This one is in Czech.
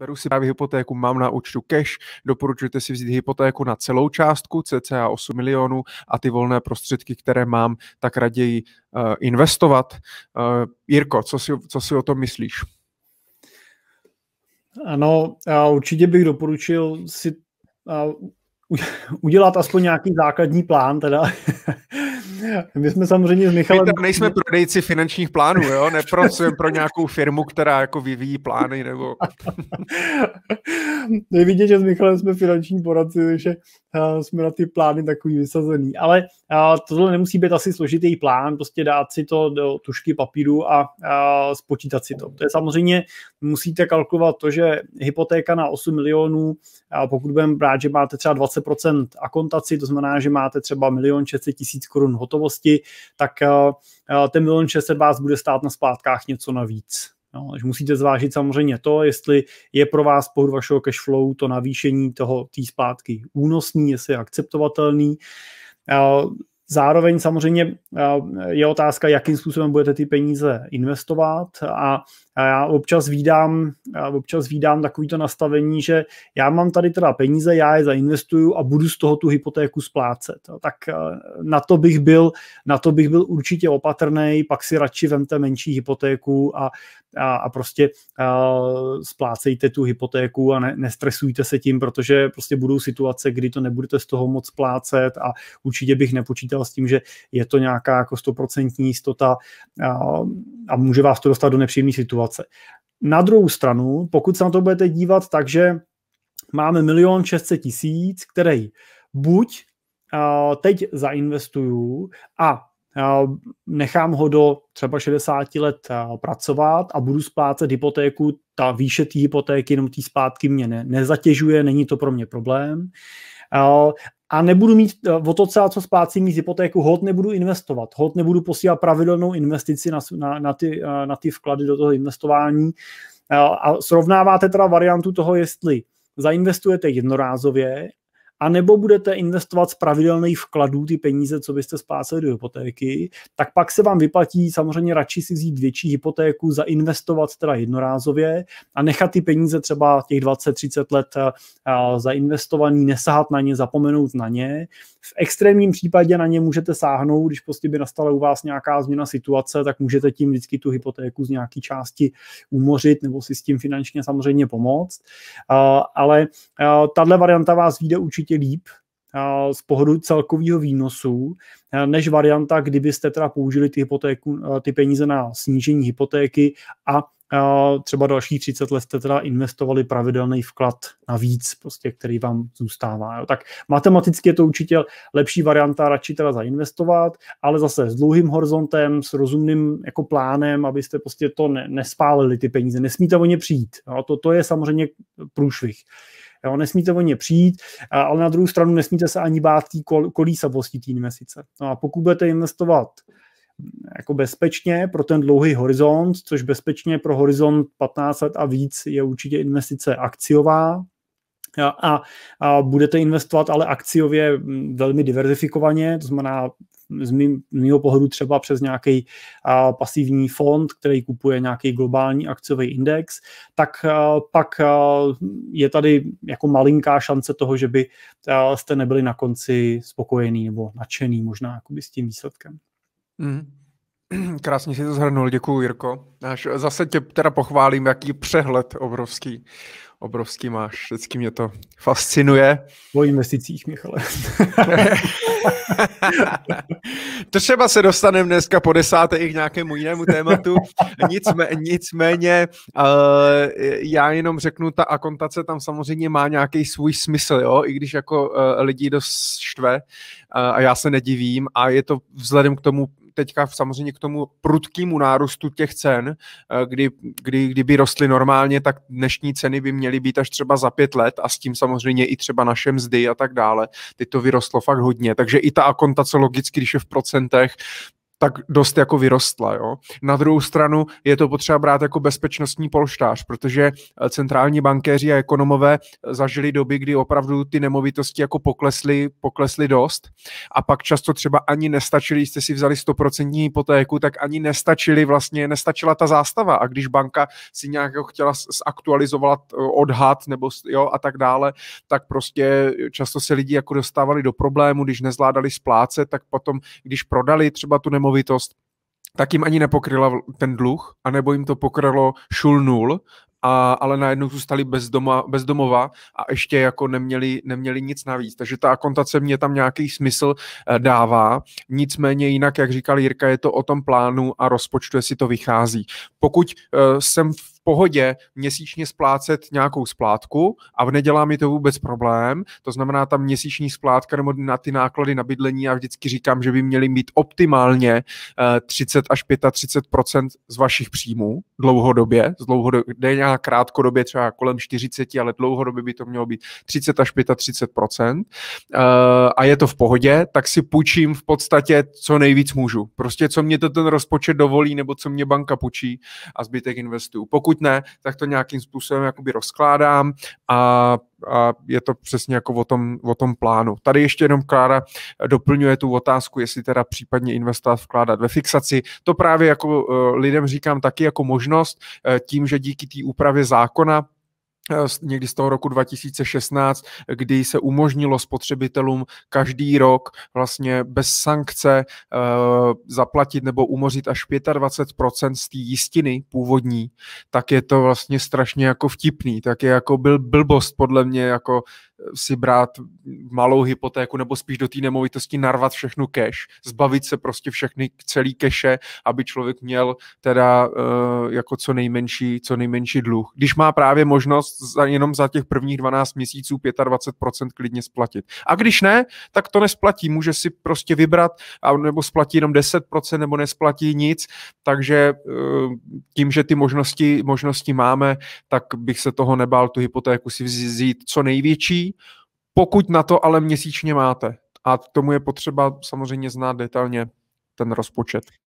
Beru si právě hypotéku, mám na účtu cash, doporučujete si vzít hypotéku na celou částku, cca 8 milionů a ty volné prostředky, které mám, tak raději uh, investovat. Uh, Jirko, co si, co si o tom myslíš? Ano, já určitě bych doporučil si uh, udělat aspoň nějaký základní plán, teda My jsme samozřejmě s Michalem... My tam nejsme prodejci finančních plánů, jo? Nepracujeme pro nějakou firmu, která jako vyvíjí plány, nebo... Nevidět, že s Michalem jsme finanční poradci, takže eh, jsme na ty plány takový vysazený. Ale eh, tohle nemusí být asi složitý plán, prostě dát si to do tušky papíru a, eh, spočítat si to. To je samozřejmě, musíte kalkulovat to, že hypotéka na 8 milionů, pokud budeme brát, že máte třeba 20% akontaci, to znamená, že máte třeba milion 600 tisíc korun hotovo, hotovosti, tak eh, eh, ten milion 600 vás bude stát na splátkách něco navíc. No, takže musíte zvážit samozřejmě to, jestli je pro vás pohod vašeho cashflow to navýšení toho té zpátky únosný, jestli je akceptovatelný. Eh, zároveň samozřejmě je otázka, jakým způsobem budete ty peníze investovat a já občas vídám, já občas vídám takovýto nastavení, že já mám tady teda peníze, já je zainvestuju a budu z toho tu hypotéku splácet. Tak eh, na to bych byl, na to bych byl určitě opatrný, pak si radši vemte menší hypotéku a, a, a prostě a eh, splácejte tu hypotéku a ne, nestresujte se tím, protože prostě budou situace, kdy to nebudete z toho moc splácet a určitě bych nepočítal s tím, že je to nějaká jako stoprocentní jistota a, a může vás to dostat do nepříjemné situace situace. Na druhou stranu, pokud se na to budete dívat tak, že máme milion 600 tisíc, který buď teď zainvestuju a nechám ho do třeba 60 let pracovat a budu splácet hypotéku, ta výše té hypotéky, jenom té zpátky mě ne, nezatěžuje, není to pro mě problém a nebudu mít eh, o to celá, co splácím mít hypotéku, hod nebudu investovat, hod nebudu posílat pravidelnou investici na, na, na, ty, eh, na ty vklady do toho investování. Eh, a srovnáváte teda variantu toho, jestli zainvestujete jednorázově a nebo budete investovat z pravidelných vkladů ty peníze, co byste spláceli do hypotéky, tak pak se vám vyplatí samozřejmě radši si vzít větší hypotéku, zainvestovat teda jednorázově a nechat ty peníze třeba těch 20-30 let eh, zainvestovaný, nesahat na ně, zapomenout na ně. V extrémním případě na ně můžete sáhnout, když prostě by nastala u vás nějaká změna situace, tak můžete tím vždycky tu hypotéku z nějaké části umořit nebo si s tím finančně samozřejmě pomoct. Eh, ale eh, tahle varianta vás vyjde určitě určitě líp z pohledu celkového výnosu, než varianta, kdybyste teda použili ty, hypotéku, ty peníze na snížení hypotéky a třeba dalších 30 let jste teda investovali pravidelný vklad navíc, prostě, který vám zůstává. Jo. Tak matematicky je to určitě lepší varianta radši teda zainvestovat, ale zase s dlouhým horizontem, s rozumným jako plánem, abyste prostě to ne, nespálili ty peníze, nesmíte o ně přijít. Jo. To, to je samozřejmě průšvih. Jo, nesmíte o ně přijít, ale na druhou stranu nesmíte se ani bát tý kol, kolísavosti té investice. No a pokud budete investovat mm, jako bezpečně pro ten dlouhý horizont, což bezpečně pro horizont 15 let a víc je určitě investice akciová, a, a budete investovat ale akciově mm, velmi diverzifikovaně, to znamená z, mý, z mýho pohledu třeba přes nějaký pasivní fond, který kupuje nějaký globální akciový index, tak pak je tady jako malinká šance toho, že by uh, jste nebyli na konci spokojený nebo nadšený možná jakoby s tím výsledkem. Mm. Krásně si to zhrnul, děkuji Jirko. Až zase tě teda pochválím, jaký přehled obrovský, obrovský máš. Vždycky mě to fascinuje. Po investicích, Michale. Třeba se dostaneme dneska po desáté i k nějakému jinému tématu. Nicmé, nicméně uh, já jenom řeknu, ta akontace tam samozřejmě má nějaký svůj smysl, jo? i když jako uh, lidi dost štve uh, a já se nedivím a je to vzhledem k tomu teďka samozřejmě k tomu prudkému nárůstu těch cen, eh, kdy, kdy, kdyby rostly normálně, tak dnešní ceny by měly být až třeba za pět let a s tím samozřejmě i třeba naše mzdy a tak dále. Teď to vyrostlo fakt hodně, takže i ta akontace logicky, když je v procentech, tak dost jako vyrostla. Jo? Na druhou stranu je to potřeba brát jako bezpečnostní polštář, protože eh, centrální bankéři a ekonomové eh, zažili doby, kdy opravdu ty nemovitosti jako poklesly, poklesly dost a pak často třeba ani nestačili, jste si vzali 100% hypotéku, tak ani nestačili vlastně, nestačila ta zástava a když banka si nějak jako chtěla zaktualizovat eh, odhad nebo jo, a tak dále, tak prostě často se lidi jako dostávali do problému, když nezvládali splácet, tak potom, když prodali třeba tu nemovitost, nemovitost, tak jim ani nepokryla ten dluh, anebo jim to pokrylo šul nul, a, ale najednou zůstali bez, doma, bez domova a ještě jako neměli, neměli nic navíc. Takže ta akontace mě tam nějaký smysl eh, dává. Nicméně jinak, jak říkal Jirka, je to o tom plánu a rozpočtu, jestli to vychází. Pokud uh, jsem v pohodě měsíčně splácet nějakou splátku a v nedělá mi to vůbec problém. To znamená, ta měsíční splátka nebo na ty náklady na bydlení, já vždycky říkám, že by měly mít optimálně 30 eh, až 35 z vašich příjmů dlouhodobě, z dlouhodobě, ne krátkodobě třeba kolem 40, ale dlouhodobě by to mělo být 30 až 35 eh, a je to v pohodě, tak si půjčím v podstatě co nejvíc můžu. Prostě co mě to ten rozpočet dovolí, nebo co mě banka půjčí a zbytek investuju. Pokud pokud ne, tak to nějakým způsobem jakoby rozkládám a a je to přesně jako o tom, o tom plánu. Tady ještě jenom Klára doplňuje tu otázku, jestli teda případně investovat vkládat ve fixaci. To právě jako eh, lidem říkám taky jako možnost, eh, tím, že díky té úpravě zákona Eh, někdy z toho roku 2016, kdy se umožnilo spotřebitelům každý rok vlastně bez sankce eh, zaplatit nebo umořit až 25% z té jistiny původní, tak je to vlastně strašně jako vtipný, tak je jako byl blbost podle mě jako si brát malou hypotéku nebo spíš do té nemovitosti narvat všechnu cash, zbavit se prostě všechny celý keše, aby člověk měl teda uh, jako co nejmenší, co nejmenší dluh. Když má právě možnost za, jenom za těch prvních 12 měsíců 25% klidně splatit. A když ne, tak to nesplatí, může si prostě vybrat a nebo splatí jenom 10% nebo nesplatí nic, takže uh, tím, že ty možnosti, možnosti máme, tak bych se toho nebál tu hypotéku si vzít co největší, pokud na to ale měsíčně máte. A tomu je potřeba samozřejmě znát detailně ten rozpočet.